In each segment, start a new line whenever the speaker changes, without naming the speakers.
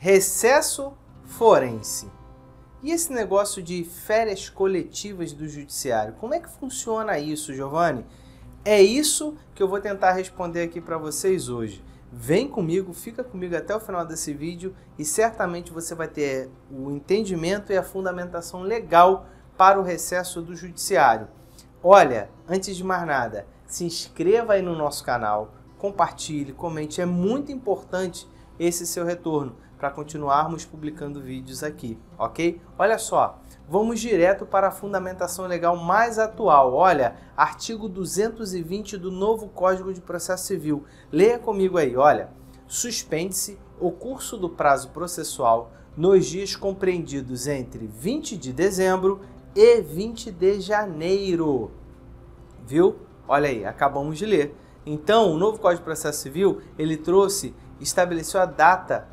Recesso forense. E esse negócio de férias coletivas do judiciário? Como é que funciona isso, Giovanni? É isso que eu vou tentar responder aqui para vocês hoje. Vem comigo, fica comigo até o final desse vídeo e certamente você vai ter o entendimento e a fundamentação legal para o recesso do judiciário. Olha, antes de mais nada, se inscreva aí no nosso canal, compartilhe, comente, é muito importante esse seu retorno para continuarmos publicando vídeos aqui, ok? Olha só, vamos direto para a fundamentação legal mais atual. Olha, artigo 220 do novo Código de Processo Civil. Leia comigo aí, olha. Suspende-se o curso do prazo processual nos dias compreendidos entre 20 de dezembro e 20 de janeiro. Viu? Olha aí, acabamos de ler. Então, o novo Código de Processo Civil, ele trouxe, estabeleceu a data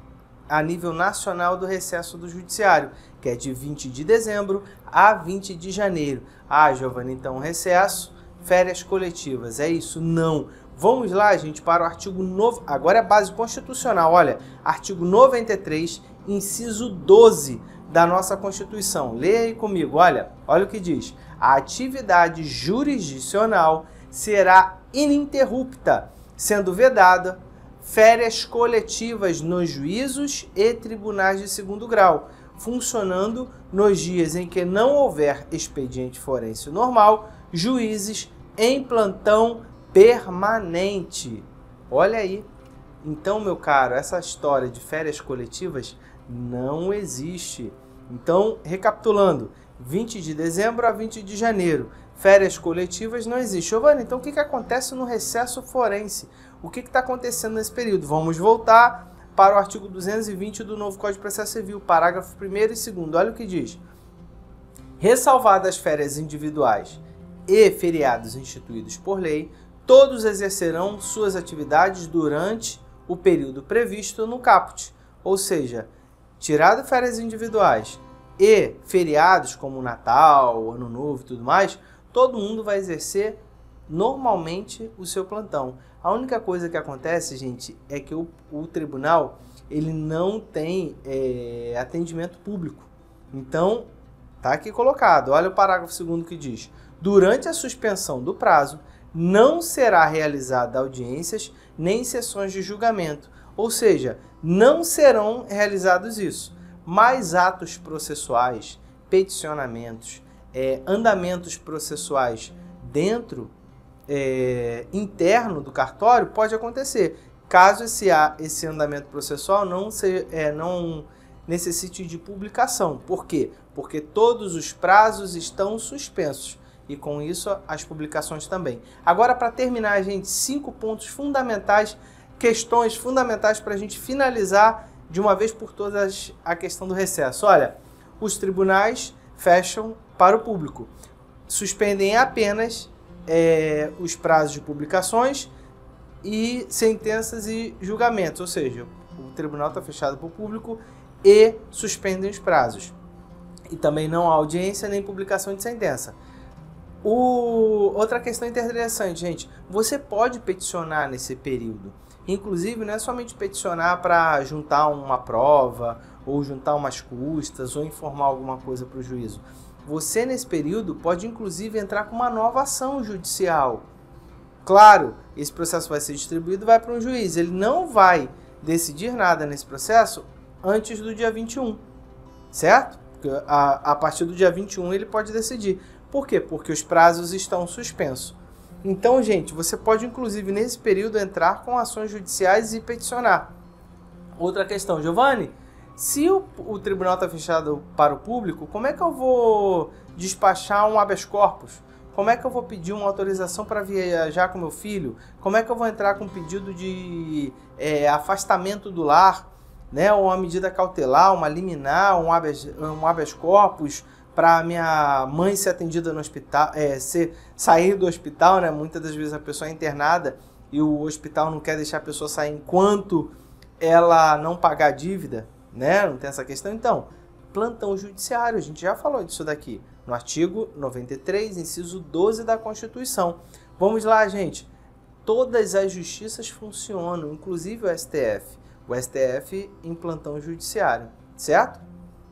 a nível nacional do recesso do judiciário, que é de 20 de dezembro a 20 de janeiro. Ah, Giovanni, então recesso, férias coletivas. É isso? Não. Vamos lá, gente, para o artigo novo. Agora é base constitucional, olha, artigo 93, inciso 12 da nossa Constituição. Leia aí comigo, olha, olha o que diz. A atividade jurisdicional será ininterrupta, sendo vedada férias coletivas nos juízos e tribunais de segundo grau, funcionando nos dias em que não houver expediente forense normal, juízes em plantão permanente. Olha aí. Então, meu caro, essa história de férias coletivas não existe. Então, recapitulando, 20 de dezembro a 20 de janeiro, férias coletivas não existe. Giovanni, então o que, que acontece no recesso forense? O que está acontecendo nesse período? Vamos voltar para o artigo 220 do novo Código de Processo Civil, parágrafo 1 e 2. Olha o que diz. Ressalvadas férias individuais e feriados instituídos por lei, todos exercerão suas atividades durante o período previsto no caput, ou seja, tirado férias individuais e feriados como Natal, Ano Novo e tudo mais, todo mundo vai exercer normalmente o seu plantão. A única coisa que acontece, gente, é que o, o tribunal ele não tem é, atendimento público. Então, tá aqui colocado. Olha o parágrafo segundo que diz: durante a suspensão do prazo, não será realizada audiências nem sessões de julgamento, ou seja, não serão realizados isso, Mais atos processuais, peticionamentos, é, andamentos processuais dentro, é, interno do cartório, pode acontecer. Caso esse, esse andamento processual não, se, é, não necessite de publicação. Por quê? Porque todos os prazos estão suspensos e com isso as publicações também. Agora, para terminar, gente, cinco pontos fundamentais, questões fundamentais para a gente finalizar de uma vez por todas a questão do recesso. Olha, os tribunais fecham para o público. Suspendem apenas é, os prazos de publicações e sentenças e julgamentos, ou seja, o tribunal está fechado para o público e suspendem os prazos. E também não há audiência nem publicação de sentença. O... Outra questão interessante, gente, você pode peticionar nesse período. Inclusive, não é somente peticionar para juntar uma prova, ou juntar umas custas, ou informar alguma coisa para o juízo. Você, nesse período, pode inclusive entrar com uma nova ação judicial. Claro, esse processo vai ser distribuído, vai para um juiz. Ele não vai decidir nada nesse processo antes do dia 21, certo? A, a partir do dia 21 ele pode decidir. Por quê? Porque os prazos estão suspensos. Então, gente, você pode inclusive nesse período entrar com ações judiciais e peticionar. Outra questão, Giovanni, se o, o tribunal está fechado para o público, como é que eu vou despachar um habeas corpus? Como é que eu vou pedir uma autorização para viajar com meu filho? Como é que eu vou entrar com um pedido de é, afastamento do lar? Né? Ou uma medida cautelar, uma liminar, um habeas, um habeas corpus para minha mãe ser atendida no hospital, é, ser, sair do hospital, né? Muitas das vezes a pessoa é internada e o hospital não quer deixar a pessoa sair enquanto ela não pagar a dívida né? Não tem essa questão. Então, plantão judiciário, a gente já falou disso daqui, no artigo 93, inciso 12 da Constituição. Vamos lá, gente. Todas as justiças funcionam, inclusive o STF. O STF em plantão judiciário, certo?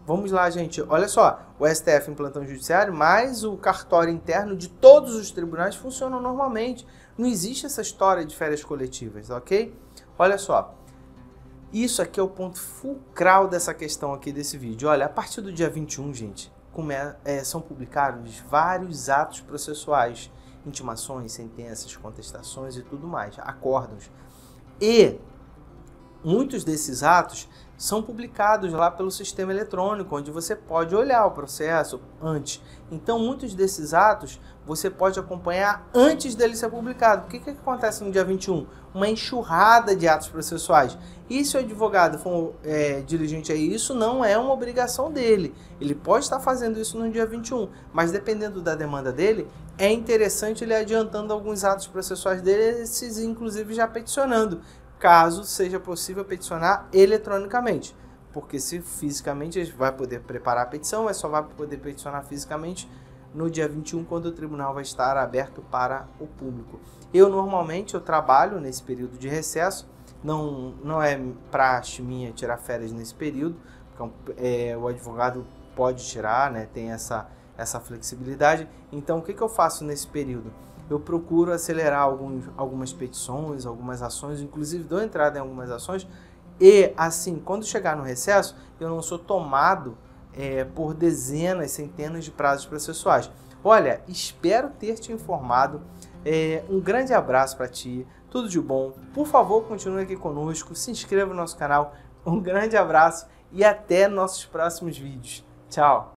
Vamos lá, gente. Olha só, o STF em plantão judiciário, mais o cartório interno de todos os tribunais funcionam normalmente. Não existe essa história de férias coletivas, ok? Olha só, isso aqui é o ponto fulcral dessa questão aqui desse vídeo. Olha, a partir do dia 21, gente, é, é, são publicados vários atos processuais, intimações, sentenças, contestações e tudo mais, acordos E Muitos desses atos são publicados lá pelo sistema eletrônico, onde você pode olhar o processo antes. Então, muitos desses atos você pode acompanhar antes dele ser publicado. O que, que acontece no dia 21? Uma enxurrada de atos processuais. E se o advogado for é, diligente aí, isso não é uma obrigação dele. Ele pode estar fazendo isso no dia 21, mas dependendo da demanda dele, é interessante ele adiantando alguns atos processuais dele, esses inclusive já peticionando, caso seja possível peticionar eletronicamente. Porque se fisicamente a gente vai poder preparar a petição, mas só vai poder peticionar fisicamente no dia 21, quando o tribunal vai estar aberto para o público. Eu normalmente eu trabalho nesse período de recesso, não, não é praxe minha tirar férias nesse período, porque é, é o advogado pode tirar, né, tem essa, essa flexibilidade. Então o que, que eu faço nesse período? eu procuro acelerar alguns, algumas petições, algumas ações, inclusive dou entrada em algumas ações. E assim, quando chegar no recesso, eu não sou tomado é, por dezenas, centenas de prazos processuais. Olha, espero ter te informado. É, um grande abraço para ti, tudo de bom. Por favor, continue aqui conosco, se inscreva no nosso canal. Um grande abraço e até nossos próximos vídeos. Tchau!